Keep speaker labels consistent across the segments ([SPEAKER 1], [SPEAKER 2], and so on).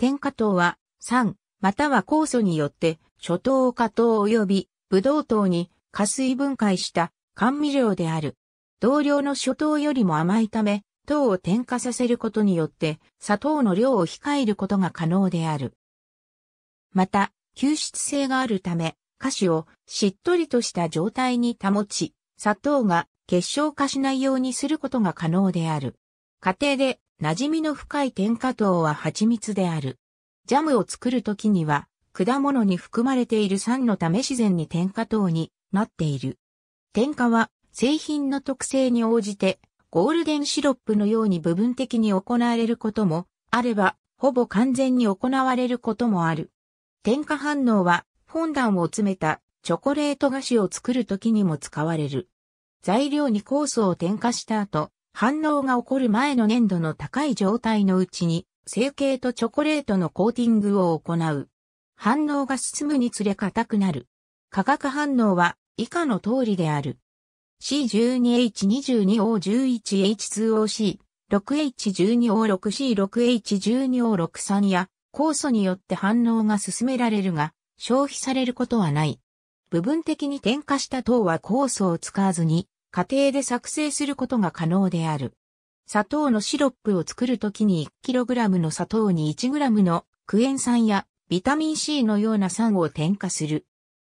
[SPEAKER 1] 天下糖は、酸、または酵素によって、諸糖化糖及び、ブドウ糖に、加水分解した甘味料である。同量の諸糖よりも甘いため、糖を添加させることによって、砂糖の量を控えることが可能である。また、吸湿性があるため、菓子をしっとりとした状態に保ち、砂糖が結晶化しないようにすることが可能である。家庭で馴染みの深い添加糖は蜂蜜である。ジャムを作るときには、果物に含まれている酸のため自然に添加糖になっている。添加は製品の特性に応じて、ゴールデンシロップのように部分的に行われることもあれば、ほぼ完全に行われることもある。添加反応は、フォンダンを詰めたチョコレート菓子を作るときにも使われる。材料に酵素を添加した後、反応が起こる前の粘度の高い状態のうちに、成形とチョコレートのコーティングを行う。反応が進むにつれ硬くなる。化学反応は以下の通りである。C12H22O11H2OC、6H12O6C6H12O63 や酵素によって反応が進められるが、消費されることはない。部分的に添加した糖は酵素を使わずに、家庭で作成することが可能である。砂糖のシロップを作るときに 1kg の砂糖に 1g のクエン酸やビタミン C のような酸を添加する。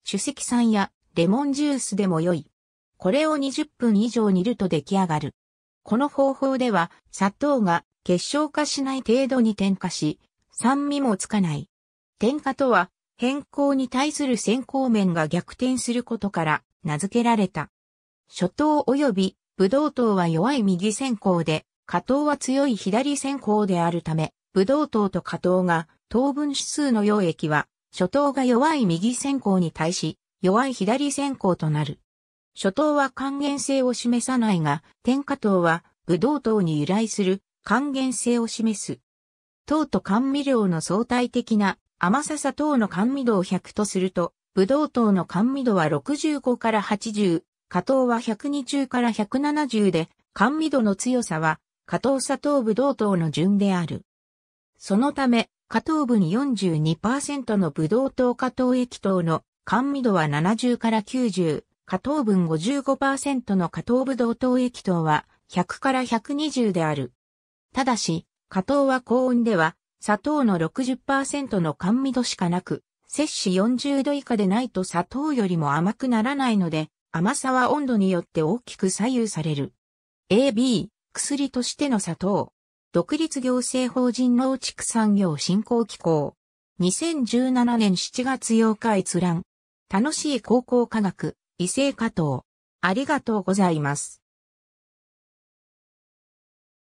[SPEAKER 1] 主石酸やレモンジュースでも良い。これを20分以上煮ると出来上がる。この方法では砂糖が結晶化しない程度に添加し、酸味もつかない。添加とは変更に対する先行面が逆転することから名付けられた。初頭及び武道頭は弱い右先行で、下頭は強い左先行であるため、武道頭と下頭が等分指数の溶液は、初頭が弱い右先行に対し、弱い左先行となる。初頭は還元性を示さないが、天下頭は武道頭に由来する還元性を示す。糖と甘味料の相対的な甘ささ糖の甘味度を100とすると、ブドウ糖の甘味度は65から80、加糖は1 2中から170で、甘味度の強さは、加糖砂糖どう糖の順である。そのため、加糖分42%のブドウ糖加糖液糖の甘味度は70から90、加糖分55%の加糖ブドウ糖液糖は100から120である。ただし、加糖は高温では砂糖の60%の甘味度しかなく、摂氏40度以下でないと砂糖よりも甘くならないので、甘さは温度によって大きく左右される。AB、薬としての砂糖。独立行政法人農畜産業振興機構。2017年7月8日閲覧。楽しい高校科学、異性加藤。ありがとうございます。